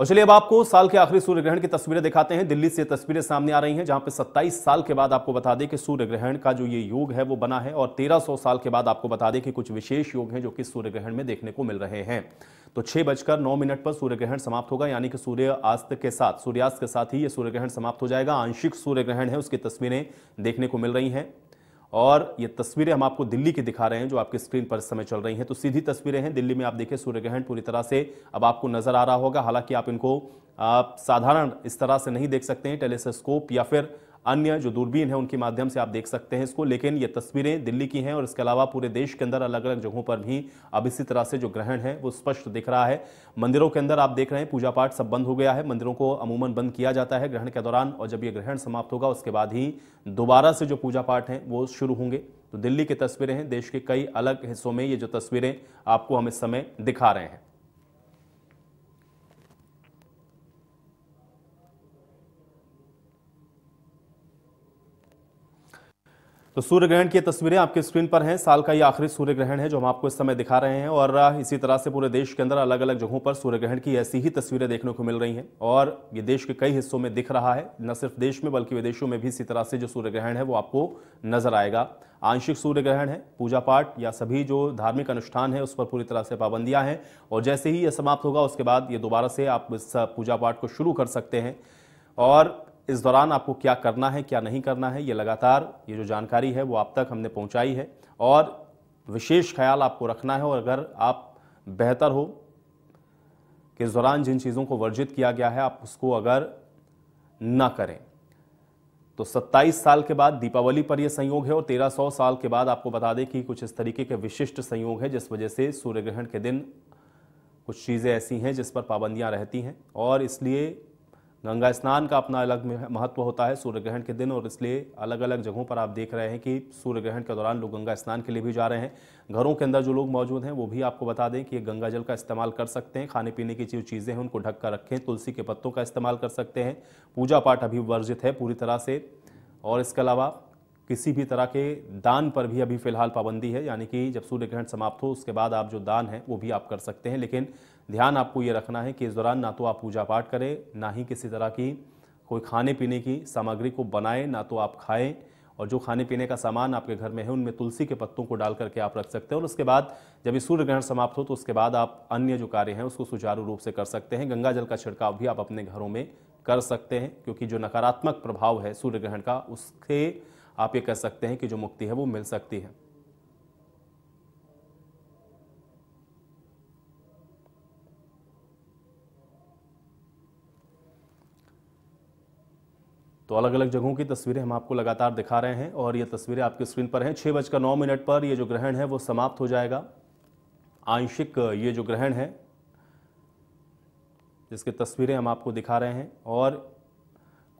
और चलिए अब आपको साल के आखिरी सूर्य ग्रहण की तस्वीरें दिखाते हैं दिल्ली से तस्वीरें सामने आ रही हैं जहां पे 27 साल के बाद आपको बता दें कि सूर्य ग्रहण का जो ये योग है वो बना है और 1300 साल के बाद आपको बता दें कि कुछ विशेष योग हैं जो कि सूर्य ग्रहण में देखने को मिल रहे हैं तो छह बजकर नौ मिनट पर सूर्य ग्रहण समाप्त होगा यानी कि सूर्य अस्त के साथ सूर्यास्त के साथ ही ये सूर्य ग्रहण समाप्त हो जाएगा आंशिक सूर्य ग्रहण है उसकी तस्वीरें देखने को मिल रही हैं और ये तस्वीरें हम आपको दिल्ली की दिखा रहे हैं जो आपके स्क्रीन पर इस समय चल रही हैं तो सीधी तस्वीरें हैं दिल्ली में आप देखें सूर्य ग्रहण पूरी तरह से अब आपको नजर आ रहा होगा हालांकि आप इनको आप साधारण इस तरह से नहीं देख सकते हैं टेलीस्कोप या फिर अन्य जो दूरबीन है उनके माध्यम से आप देख सकते हैं इसको लेकिन ये तस्वीरें दिल्ली की हैं और इसके अलावा पूरे देश के अंदर अलग अलग जगहों पर भी अब इसी तरह से जो ग्रहण है वो स्पष्ट दिख रहा है मंदिरों के अंदर आप देख रहे हैं पूजा पाठ सब बंद हो गया है मंदिरों को अमूमन बंद किया जाता है ग्रहण के दौरान और जब ये ग्रहण समाप्त होगा उसके बाद ही दोबारा से जो पूजा पाठ हैं वो शुरू होंगे तो दिल्ली की तस्वीरें हैं देश के कई अलग हिस्सों में ये जो तस्वीरें आपको हम इस समय दिखा रहे हैं तो सूर्य ग्रहण की तस्वीरें आपके स्क्रीन पर हैं साल का ये आखिरी सूर्य ग्रहण है जो हम आपको इस समय दिखा रहे हैं और इसी तरह से पूरे देश के अंदर अलग अलग जगहों पर सूर्य ग्रहण की ऐसी ही तस्वीरें देखने को मिल रही हैं और ये देश के कई हिस्सों में दिख रहा है न सिर्फ देश में बल्कि विदेशों में भी इसी तरह से जो सूर्य ग्रहण है वो आपको नजर आएगा आंशिक सूर्य ग्रहण है पूजा पाठ या सभी जो धार्मिक अनुष्ठान है उस पर पूरी तरह से पाबंदियां हैं और जैसे ही ये समाप्त होगा उसके बाद ये दोबारा से आप इस पूजा पाठ को शुरू कर सकते हैं और इस दौरान आपको क्या करना है क्या नहीं करना है ये लगातार ये जो जानकारी है वो आप तक हमने पहुंचाई है और विशेष ख्याल आपको रखना है और अगर आप बेहतर हो कि इस दौरान जिन चीज़ों को वर्जित किया गया है आप उसको अगर ना करें तो 27 साल के बाद दीपावली पर यह संयोग है और 1300 साल के बाद आपको बता दें कि कुछ इस तरीके के विशिष्ट संयोग है जिस वजह से सूर्य ग्रहण के दिन कुछ चीज़ें ऐसी हैं जिस पर पाबंदियां रहती हैं और इसलिए गंगा स्नान का अपना अलग महत्व होता है सूर्य ग्रहण के दिन और इसलिए अलग अलग जगहों पर आप देख रहे हैं कि सूर्य ग्रहण के दौरान लोग गंगा स्नान के लिए भी जा रहे हैं घरों के अंदर जो लोग मौजूद हैं वो भी आपको बता दें कि गंगा जल का इस्तेमाल कर सकते हैं खाने पीने की जो चीज़ें हैं उनको ढक कर रखें तुलसी के पत्तों का इस्तेमाल कर सकते हैं पूजा पाठ अभी वर्जित है पूरी तरह से और इसके अलावा किसी भी तरह के दान पर भी अभी फिलहाल पाबंदी है यानी कि जब सूर्य ग्रहण समाप्त हो उसके बाद आप जो दान है वो भी आप कर सकते हैं लेकिन ध्यान आपको ये रखना है कि इस दौरान ना तो आप पूजा पाठ करें ना ही किसी तरह की कोई खाने पीने की सामग्री को बनाएं ना तो आप खाएं और जो खाने पीने का सामान आपके घर में है उनमें तुलसी के पत्तों को डाल करके आप रख सकते हैं और उसके बाद जब ये सूर्य ग्रहण समाप्त हो तो उसके बाद आप अन्य जो कार्य हैं उसको सुचारू रूप से कर सकते हैं गंगा जल का छिड़काव भी आप अपने घरों में कर सकते हैं क्योंकि जो नकारात्मक प्रभाव है सूर्य ग्रहण का उसके आप ये कह सकते हैं कि जो मुक्ति है वो मिल सकती है तो अलग अलग जगहों की तस्वीरें हम आपको लगातार दिखा रहे हैं और ये तस्वीरें आपकी स्क्रीन पर हैं छह बजकर नौ मिनट पर ये जो ग्रहण है वो समाप्त हो जाएगा आंशिक ये जो ग्रहण है जिसकी तस्वीरें हम आपको दिखा रहे हैं और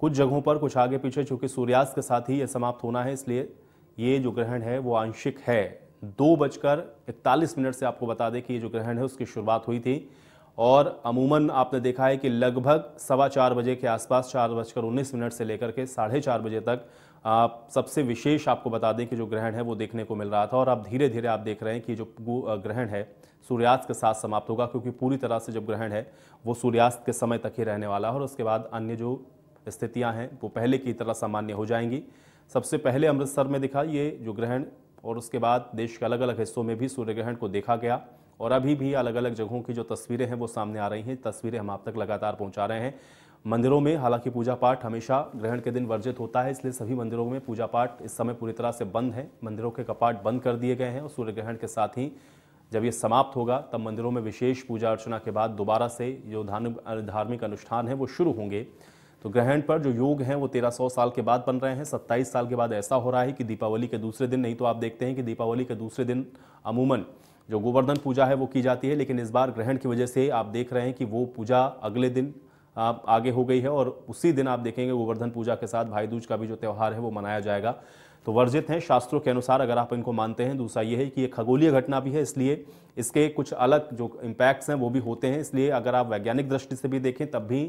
कुछ जगहों पर कुछ आगे पीछे चूंकि सूर्यास्त के साथ ही यह समाप्त होना है इसलिए ये जो ग्रहण है वो आंशिक है दो बजकर इकतालीस मिनट से आपको बता दें कि ये जो ग्रहण है उसकी शुरुआत हुई थी और अमूमन आपने देखा है कि लगभग सवा चार बजे के आसपास चार बजकर उन्नीस मिनट से लेकर के साढ़े चार बजे तक आप सबसे विशेष आपको बता दें कि जो ग्रहण है वो देखने को मिल रहा था और अब धीरे धीरे आप देख रहे हैं कि जो ग्रहण है सूर्यास्त के साथ समाप्त होगा क्योंकि पूरी तरह से जब ग्रहण है वो सूर्यास्त के समय तक ही रहने वाला है और उसके बाद अन्य जो स्थितियां हैं वो पहले की तरह सामान्य हो जाएंगी सबसे पहले अमृतसर में दिखा ये जो ग्रहण और उसके बाद देश के अलग अलग हिस्सों में भी सूर्य ग्रहण को देखा गया और अभी भी अलग अलग जगहों की जो तस्वीरें हैं वो सामने आ रही हैं तस्वीरें हम आप तक लगातार पहुंचा रहे हैं मंदिरों में हालांकि पूजा पाठ हमेशा ग्रहण के दिन वर्जित होता है इसलिए सभी मंदिरों में पूजा पाठ इस समय पूरी तरह से बंद है मंदिरों के कपाट बंद कर दिए गए हैं और सूर्य ग्रहण के साथ ही जब ये समाप्त होगा तब मंदिरों में विशेष पूजा अर्चना के बाद दोबारा से जो धार्मिक धार्मिक अनुष्ठान है वो शुरू होंगे तो ग्रहण पर जो योग हैं वो तेरह सौ साल के बाद बन रहे हैं सत्ताईस साल के बाद ऐसा हो रहा है कि दीपावली के दूसरे दिन नहीं तो आप देखते हैं कि दीपावली के दूसरे दिन अमूमन जो गोवर्धन पूजा है वो की जाती है लेकिन इस बार ग्रहण की वजह से आप देख रहे हैं कि वो पूजा अगले दिन आप आगे हो गई है और उसी दिन आप देखेंगे गोवर्धन पूजा के साथ भाई दूज का भी जो त्यौहार है वो मनाया जाएगा तो वर्जित हैं शास्त्रों के अनुसार अगर आप इनको मानते हैं दूसरा ये है कि ये खगोलीय घटना भी है इसलिए इसके कुछ अलग जो इम्पैक्ट्स हैं वो भी होते हैं इसलिए अगर आप वैज्ञानिक दृष्टि से भी देखें तब भी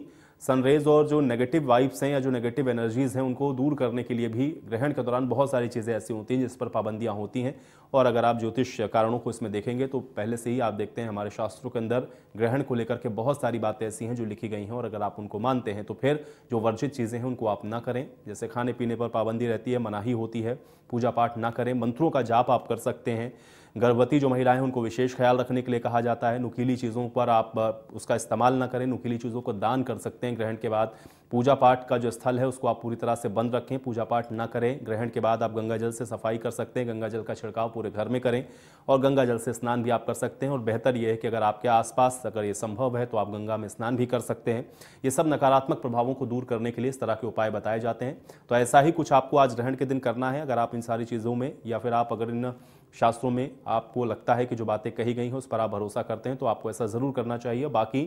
सनरेज और जो नेगेटिव वाइब्स हैं या जो नेगेटिव एनर्जीज़ हैं उनको दूर करने के लिए भी ग्रहण के दौरान बहुत सारी चीज़ें ऐसी होती हैं जिस पर पाबंदियाँ होती हैं और अगर आप ज्योतिष कारणों को इसमें देखेंगे तो पहले से ही आप देखते हैं हमारे शास्त्रों के अंदर ग्रहण को लेकर के बहुत सारी बातें ऐसी हैं जो लिखी गई हैं और अगर आप उनको मानते हैं तो फिर जो वर्जित चीज़ें हैं उनको आप ना करें जैसे खाने पीने पर पाबंदी रहती है मनाही होती है पूजा पाठ ना करें मंत्रों का जाप आप कर सकते हैं गर्भवती जो महिलाएं हैं उनको विशेष ख्याल रखने के लिए कहा जाता है नुकीली चीज़ों पर आप उसका इस्तेमाल ना करें नुकीली चीज़ों को दान कर सकते हैं ग्रहण के बाद पूजा पाठ का जो स्थल है उसको आप पूरी तरह से बंद रखें पूजा पाठ ना करें ग्रहण के बाद आप गंगा जल से सफाई कर सकते हैं गंगा जल का छिड़काव पूरे घर में करें और गंगा जल से स्नान भी आप कर सकते हैं और बेहतर यह है कि अगर आपके आसपास अगर ये संभव है तो आप गंगा में स्नान भी कर सकते हैं ये सब नकारात्मक प्रभावों को दूर करने के लिए इस तरह के उपाय बताए जाते हैं तो ऐसा ही कुछ आपको आज ग्रहण के दिन करना है अगर आप इन सारी चीज़ों में या फिर आप अगर इन शास्त्रों में आपको लगता है कि जो बातें कही गई हैं उस पर आप भरोसा करते हैं तो आपको ऐसा ज़रूर करना चाहिए बाकी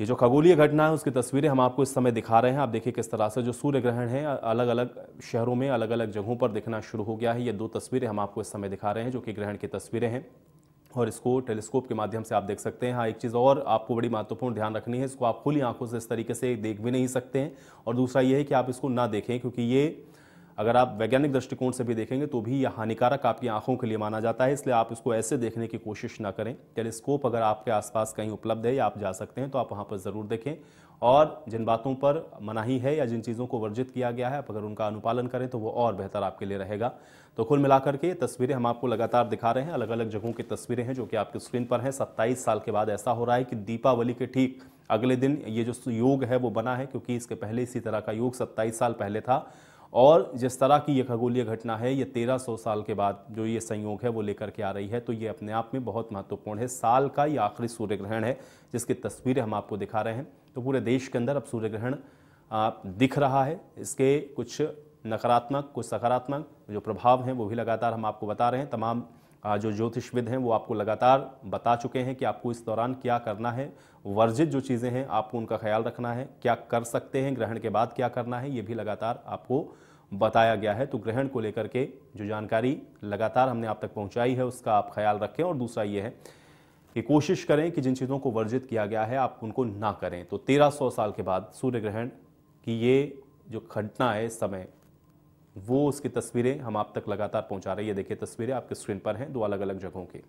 ये जो खगोलीय घटना है उसकी तस्वीरें हम आपको इस समय दिखा रहे हैं आप देखिए किस तरह से जो सूर्य ग्रहण है अलग अलग शहरों में अलग अलग जगहों पर दिखना शुरू हो गया है ये दो तस्वीरें हम आपको इस समय दिखा रहे हैं जो कि ग्रहण की तस्वीरें हैं और इसको टेलीस्कोप के माध्यम से आप देख सकते हैं हाँ एक चीज़ और आपको बड़ी महत्वपूर्ण ध्यान रखनी है इसको आप खुली आंखों से इस तरीके से देख भी नहीं सकते हैं और दूसरा ये है कि आप इसको ना देखें क्योंकि ये अगर आप वैज्ञानिक दृष्टिकोण से भी देखेंगे तो भी यह हानिकारक आपकी आंखों के लिए माना जाता है इसलिए आप इसको ऐसे देखने की कोशिश ना करें टेलीस्कोप अगर आपके आसपास कहीं उपलब्ध है या आप जा सकते हैं तो आप वहाँ पर ज़रूर देखें और जिन बातों पर मनाही है या जिन चीज़ों को वर्जित किया गया है आप अगर उनका अनुपालन करें तो वो और बेहतर आपके लिए रहेगा तो कुल मिलाकर के तस्वीरें हम आपको लगातार दिखा रहे हैं अलग अलग जगहों की तस्वीरें हैं जो कि आपकी स्क्रीन पर हैं सत्ताईस साल के बाद ऐसा हो रहा है कि दीपावली के ठीक अगले दिन ये जो योग है वो बना है क्योंकि इसके पहले इसी तरह का योग सत्ताईस साल पहले था और जिस तरह की ये खगोलीय घटना है ये सौ साल के बाद जो ये संयोग है वो लेकर के आ रही है तो ये अपने आप में बहुत महत्वपूर्ण है साल का ये आखिरी सूर्य ग्रहण है जिसकी तस्वीरें हम आपको दिखा रहे हैं तो पूरे देश के अंदर अब सूर्य ग्रहण दिख रहा है इसके कुछ नकारात्मक कुछ सकारात्मक जो प्रभाव हैं वो भी लगातार हम आपको बता रहे हैं तमाम जो ज्योतिषविद हैं वो आपको लगातार बता चुके हैं कि आपको इस दौरान क्या करना है वर्जित जो चीज़ें हैं आपको उनका ख्याल रखना है क्या कर सकते हैं ग्रहण के बाद क्या करना है ये भी लगातार आपको बताया गया है तो ग्रहण को लेकर के जो जानकारी लगातार हमने आप तक पहुंचाई है उसका आप ख्याल रखें और दूसरा ये है कि कोशिश करें कि जिन चीज़ों को वर्जित किया गया है आप उनको ना करें तो 1300 साल के बाद सूर्य ग्रहण की ये जो घटना है समय वो उसकी तस्वीरें हम आप तक लगातार पहुंचा रहे हैं ये देखिए तस्वीरें आपके स्क्रीन पर हैं दो अलग अलग जगहों की